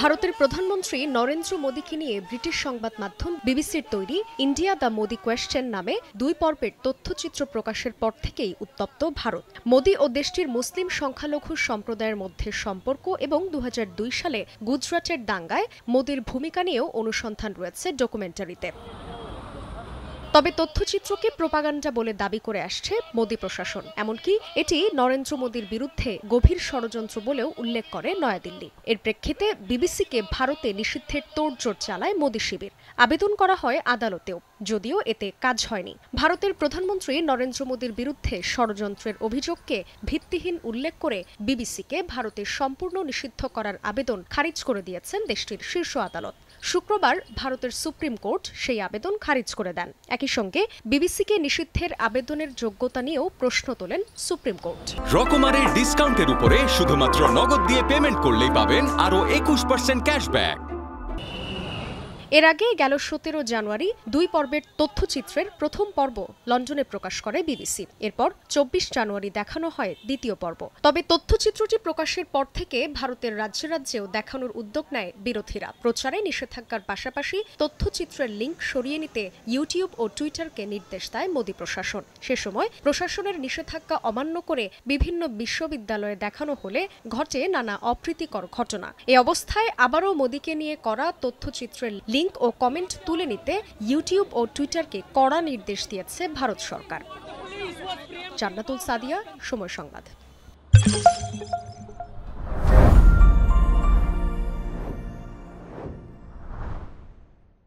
ভারতের প্রধানমন্ত্রী নরেন্দ্র মোদীকে নিয়ে ব্রিটিশ সংবাদ মাধ্যম বিবিসির তৈরি ইন্ডিয়া দ্য মোদি কোয়েশ্চেন নামে দুই পর্বের তথ্যচিত্র প্রকাশের পর থেকেই উত্তপ্ত ভারত মোদী ও দেশটির মুসলিম সংখ্যালঘু সম্প্রদায়ের মধ্যে সম্পর্ক এবং দু সালে গুজরাটের দাঙ্গায় মোদীর ভূমিকা নিয়েও অনুসন্ধান রয়েছে ডকুমেন্টারিতে তবে তথ্যচিত্রকে প্রোপাগান্ডা বলে দাবি করে আসছে মোদী প্রশাসন এমনকি এটি নরেন্দ্র মোদীর বিরুদ্ধে গভীর ষড়যন্ত্র বলেও উল্লেখ করে নয়াদিল্লি এর প্রেক্ষিতে বিবিসিকে ভারতে নিষিদ্ধের তোড়জোড় চালায় মোদী শিবির আবেদন করা হয় আদালতেও যদিও এতে কাজ হয়নি ভারতের প্রধানমন্ত্রী নরেন্দ্র মোদীর বিরুদ্ধে ষড়যন্ত্রের অভিযোগকে ভিত্তিহীন উল্লেখ করে বিবিসিকে ভারতে সম্পূর্ণ নিষিদ্ধ করার আবেদন খারিজ করে দিয়েছেন দেশটির শীর্ষ আদালত শুক্রবার ভারতের সুপ্রিম কোর্ট সেই আবেদন খারিজ করে দেন একই একই সঙ্গে বিবিসিকে নিষিদ্ধের আবেদনের যোগ্যতা নিয়েও প্রশ্ন তোলেন সুপ্রিম কোর্ট রকমারের ডিসকাউন্টের উপরে শুধুমাত্র নগদ দিয়ে পেমেন্ট করলেই পাবেন আরও একুশ পার্সেন্ট ক্যাশব্যাক এর আগে গেল সতেরো জানুয়ারি দুই পর্বের তথ্যচিত্রের প্রথম পর্ব লন্ডনে প্রকাশ করে বিবিসি এরপর চব্বিশ জানুয়ারি দেখানো হয় দ্বিতীয় পর্ব তবে তথ্যচিত্রটি প্রকাশের পর থেকে ভারতের রাজ্যে রাজ্যেও দেখানোর উদ্যোগ নেয় বিরোধীরা প্রচারে নিষেধাজ্ঞার পাশাপাশি তথ্যচিত্রের লিঙ্ক সরিয়ে নিতে ইউটিউব ও টুইটারকে নির্দেশ দেয় মোদী প্রশাসন সে সময় প্রশাসনের নিষেধাজ্ঞা অমান্য করে বিভিন্ন বিশ্ববিদ্যালয়ে দেখানো হলে ঘটে নানা অপ্রীতিকর ঘটনা এ অবস্থায় আবারও মোদীকে নিয়ে করা তথ্যচিত্রের লিঙ্ক লিঙ্ক ও কমেন্ট তুলে নিতে ইউটিউব ও টুইটারকে কড়া নির্দেশ দিয়েছে ভারত সরকার জান্নাতুল সাদিয়া সময় সংবাদ